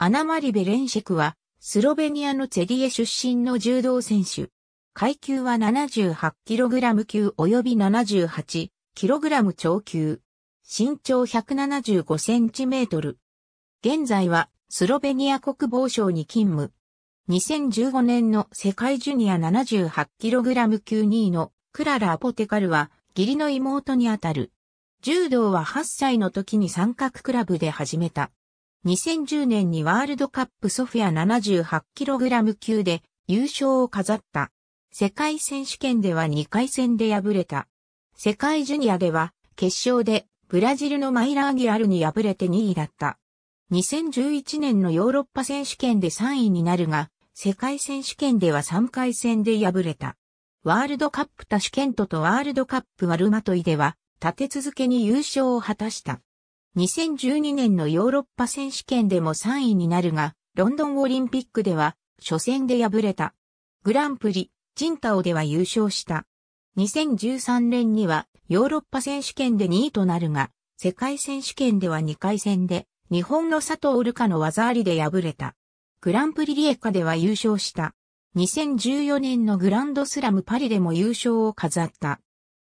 アナマリ・ベレンシェクは、スロベニアのツェリエ出身の柔道選手。階級は 78kg 級及び 78kg 超級。身長 175cm。現在は、スロベニア国防省に勤務。2015年の世界ジュニア 78kg 級2位のクララ・アポテカルは義理の妹にあたる。柔道は8歳の時に三角クラブで始めた。2010年にワールドカップソフィア 78kg 級で優勝を飾った。世界選手権では2回戦で敗れた。世界ジュニアでは決勝でブラジルのマイラーギアルに敗れて2位だった。2011年のヨーロッパ選手権で3位になるが、世界選手権では3回戦で敗れた。ワールドカップタシケントとワールドカップワルマトイでは立て続けに優勝を果たした。2012年のヨーロッパ選手権でも3位になるが、ロンドンオリンピックでは初戦で敗れた。グランプリ、ジンタオでは優勝した。2013年にはヨーロッパ選手権で2位となるが、世界選手権では2回戦で、日本の佐藤ルカの技ありで敗れた。グランプリリエカでは優勝した。2014年のグランドスラムパリでも優勝を飾った。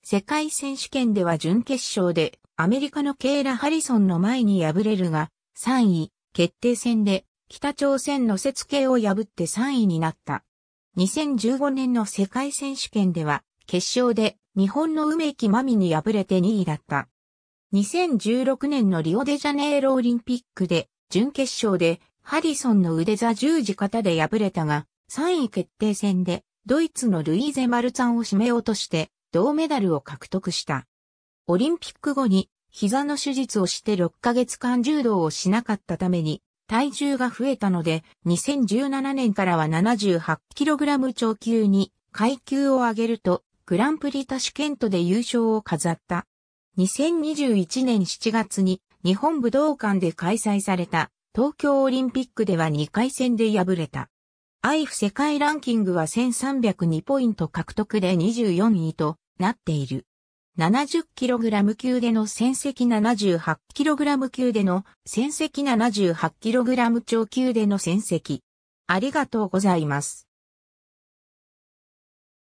世界選手権では準決勝でアメリカのケイラ・ハリソンの前に敗れるが、3位、決定戦で、北朝鮮の節計を破って3位になった。2015年の世界選手権では、決勝で日本の梅木まみに敗れて2位だった。2016年のリオデジャネイロオリンピックで、準決勝でハリソンの腕座十字型で敗れたが、3位決定戦でドイツのルイーゼ・マルツァンを締め落として銅メダルを獲得した。オリンピック後に膝の手術をして6ヶ月間柔道をしなかったために体重が増えたので2017年からは 78kg 超級に階級を上げるとグランプリタシケントで優勝を飾った。2021年7月に日本武道館で開催された東京オリンピックでは2回戦で敗れた。IF 世界ランキングは1302ポイント獲得で24位となっている。70kg 級での戦績 78kg 級での戦績 78kg 超級での戦績。ありがとうございます。